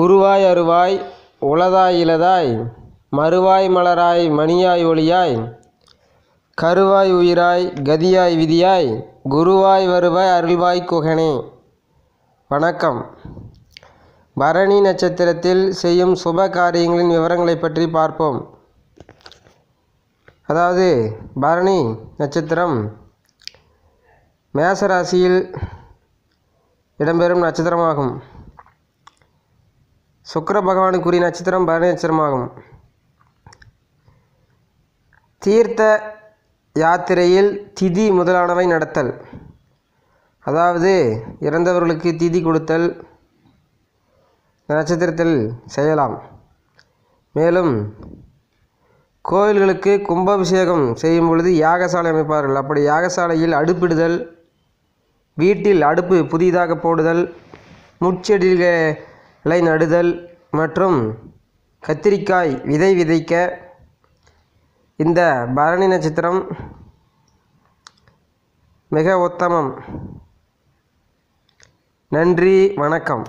உருவாய் அருவாய் உளதாய் இளதாய் மறுவாய் மலராய் மணியாய் ஒளியாய் கருவாய் உயிராய் கதியாய் விதியாய் குருவாய் வருவாய் அருள்வாய் குகனே வணக்கம் பரணி நட்சத்திரத்தில் செய்யும் சுப காரியங்களின் விவரங்களை பற்றி பார்ப்போம் அதாவது பரணி நட்சத்திரம் மேசராசியில் இடம்பெறும் நட்சத்திரமாகும் சுக்கர பகவானுக்குரிய நட்சத்திரம் பரணி நட்சத்திரமாகும் தீர்த்த யாத்திரையில் திதி முதலானவை நடத்தல் அதாவது இறந்தவர்களுக்கு திதி கொடுத்தல் நட்சத்திரத்தில் செய்யலாம் மேலும் கோயில்களுக்கு கும்பாபிஷேகம் செய்யும் பொழுது யாகசாலை அமைப்பார்கள் அப்படி யாகசாலையில் அடுப்பிடுதல் வீட்டில் அடுப்பு புதிதாக போடுதல் முச்செடிகள் இலை நடுதல் மற்றும் கத்திரிக்காய் விதை விதைக்க இந்த பரணி நட்சத்திரம் மிக உத்தமம் நன்றி வணக்கம்